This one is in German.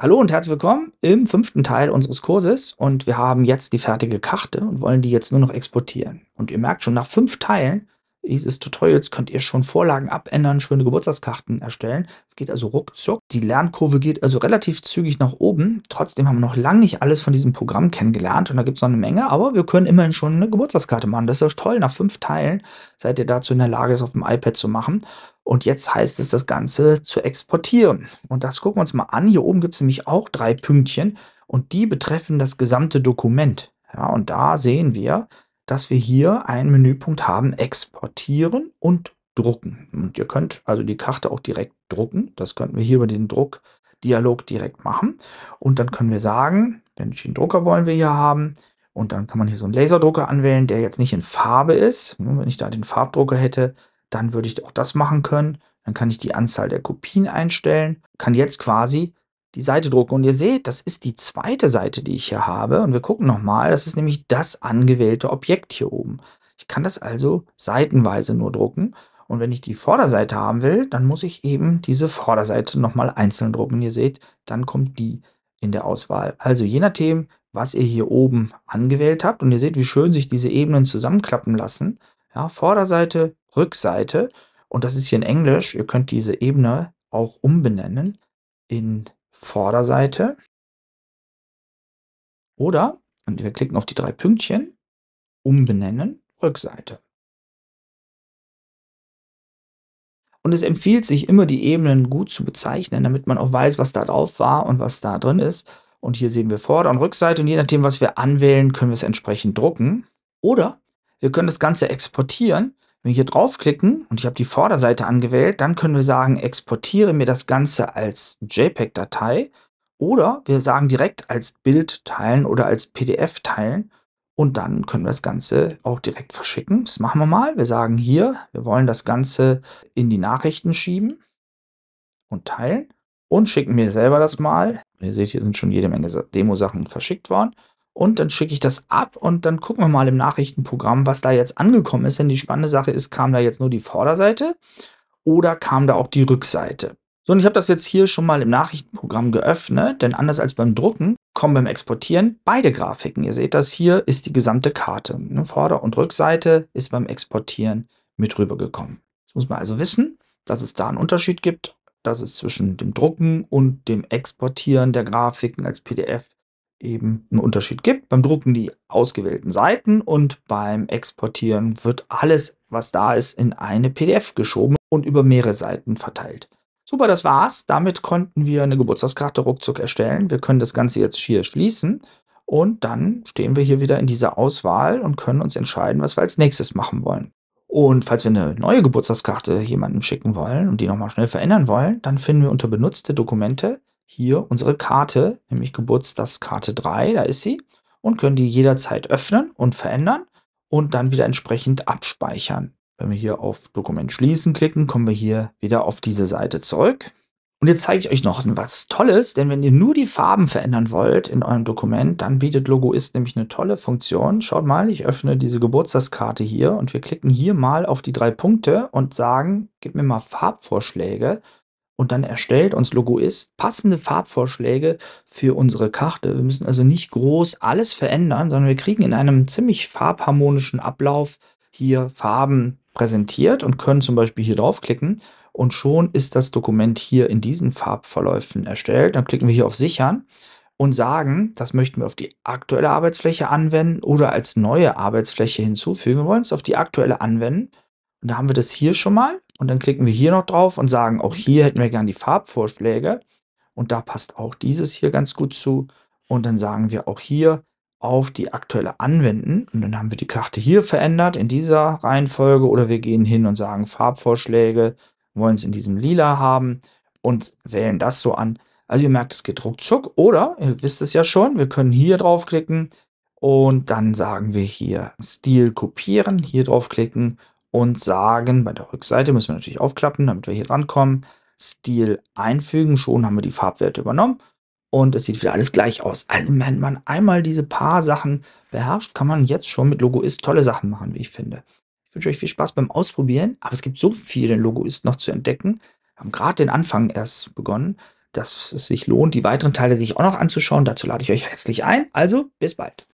Hallo und herzlich willkommen im fünften Teil unseres Kurses und wir haben jetzt die fertige Karte und wollen die jetzt nur noch exportieren. Und ihr merkt schon, nach fünf Teilen dieses Tutorials könnt ihr schon Vorlagen abändern, schöne Geburtstagskarten erstellen. Es geht also ruckzuck. Die Lernkurve geht also relativ zügig nach oben. Trotzdem haben wir noch lange nicht alles von diesem Programm kennengelernt und da gibt es noch eine Menge, aber wir können immerhin schon eine Geburtstagskarte machen. Das ist ja toll. Nach fünf Teilen seid ihr dazu in der Lage, es auf dem iPad zu machen. Und jetzt heißt es, das Ganze zu exportieren. Und das gucken wir uns mal an. Hier oben gibt es nämlich auch drei Pünktchen und die betreffen das gesamte Dokument. Ja, und da sehen wir, dass wir hier einen Menüpunkt haben, exportieren und drucken. Und ihr könnt also die Karte auch direkt drucken. Das könnten wir hier über den Druckdialog direkt machen. Und dann können wir sagen, welchen Drucker wollen wir hier haben? Und dann kann man hier so einen Laserdrucker anwählen, der jetzt nicht in Farbe ist. Wenn ich da den Farbdrucker hätte, dann würde ich auch das machen können. Dann kann ich die Anzahl der Kopien einstellen, kann jetzt quasi die Seite drucken. Und ihr seht, das ist die zweite Seite, die ich hier habe. Und wir gucken nochmal, das ist nämlich das angewählte Objekt hier oben. Ich kann das also seitenweise nur drucken. Und wenn ich die Vorderseite haben will, dann muss ich eben diese Vorderseite nochmal einzeln drucken. ihr seht, dann kommt die in der Auswahl. Also je nachdem, was ihr hier oben angewählt habt. Und ihr seht, wie schön sich diese Ebenen zusammenklappen lassen. Ja, Vorderseite, Rückseite. Und das ist hier in Englisch. Ihr könnt diese Ebene auch umbenennen in Vorderseite. Oder, und wir klicken auf die drei Pünktchen, umbenennen Rückseite. Und es empfiehlt sich immer, die Ebenen gut zu bezeichnen, damit man auch weiß, was da drauf war und was da drin ist. Und hier sehen wir Vorder- und Rückseite. Und je nachdem, was wir anwählen, können wir es entsprechend drucken. Oder wir können das Ganze exportieren. Wenn wir hier draufklicken und ich habe die Vorderseite angewählt, dann können wir sagen, exportiere mir das Ganze als JPEG-Datei oder wir sagen direkt als Bild teilen oder als PDF teilen und dann können wir das Ganze auch direkt verschicken. Das machen wir mal. Wir sagen hier, wir wollen das Ganze in die Nachrichten schieben und teilen und schicken mir selber das mal. Ihr seht, hier sind schon jede Menge Demo-Sachen verschickt worden und dann schicke ich das ab und dann gucken wir mal im Nachrichtenprogramm, was da jetzt angekommen ist. Denn die spannende Sache ist, kam da jetzt nur die Vorderseite oder kam da auch die Rückseite? So, und ich habe das jetzt hier schon mal im Nachrichtenprogramm geöffnet, denn anders als beim Drucken kommen beim Exportieren beide Grafiken. Ihr seht das hier ist die gesamte Karte. Ne, Vorder- und Rückseite ist beim Exportieren mit rübergekommen. Jetzt muss man also wissen, dass es da einen Unterschied gibt, dass es zwischen dem Drucken und dem Exportieren der Grafiken als PDF eben einen Unterschied gibt. Beim Drucken die ausgewählten Seiten und beim Exportieren wird alles, was da ist, in eine PDF geschoben und über mehrere Seiten verteilt. Super, das war's. Damit konnten wir eine Geburtstagskarte ruckzuck erstellen. Wir können das Ganze jetzt hier schließen und dann stehen wir hier wieder in dieser Auswahl und können uns entscheiden, was wir als nächstes machen wollen. Und falls wir eine neue Geburtstagskarte jemandem schicken wollen und die nochmal schnell verändern wollen, dann finden wir unter benutzte Dokumente hier unsere Karte, nämlich Geburtstagskarte 3, da ist sie, und können die jederzeit öffnen und verändern und dann wieder entsprechend abspeichern. Wenn wir hier auf Dokument schließen klicken, kommen wir hier wieder auf diese Seite zurück. Und jetzt zeige ich euch noch was Tolles, denn wenn ihr nur die Farben verändern wollt in eurem Dokument, dann bietet Logoist nämlich eine tolle Funktion. Schaut mal, ich öffne diese Geburtstagskarte hier und wir klicken hier mal auf die drei Punkte und sagen, gib mir mal Farbvorschläge und dann erstellt uns Logoist passende Farbvorschläge für unsere Karte. Wir müssen also nicht groß alles verändern, sondern wir kriegen in einem ziemlich farbharmonischen Ablauf hier Farben präsentiert und können zum Beispiel hier draufklicken und schon ist das Dokument hier in diesen Farbverläufen erstellt. Dann klicken wir hier auf Sichern und sagen, das möchten wir auf die aktuelle Arbeitsfläche anwenden oder als neue Arbeitsfläche hinzufügen. Wir wollen es auf die aktuelle anwenden. Und da haben wir das hier schon mal. Und dann klicken wir hier noch drauf und sagen, auch hier hätten wir gerne die Farbvorschläge. Und da passt auch dieses hier ganz gut zu. Und dann sagen wir auch hier auf die aktuelle anwenden. Und dann haben wir die Karte hier verändert in dieser Reihenfolge. Oder wir gehen hin und sagen Farbvorschläge, wollen es in diesem Lila haben und wählen das so an. Also ihr merkt, es geht ruckzuck. Oder, ihr wisst es ja schon, wir können hier draufklicken und dann sagen wir hier Stil kopieren, hier draufklicken und sagen, bei der Rückseite müssen wir natürlich aufklappen, damit wir hier rankommen, Stil einfügen, schon haben wir die Farbwerte übernommen und es sieht wieder alles gleich aus. Also wenn man einmal diese paar Sachen beherrscht, kann man jetzt schon mit Logoist tolle Sachen machen, wie ich finde. Ich wünsche euch viel Spaß beim Ausprobieren, aber es gibt so viel den Logoist noch zu entdecken. Wir haben gerade den Anfang erst begonnen, dass es sich lohnt, die weiteren Teile sich auch noch anzuschauen. Dazu lade ich euch herzlich ein. Also bis bald.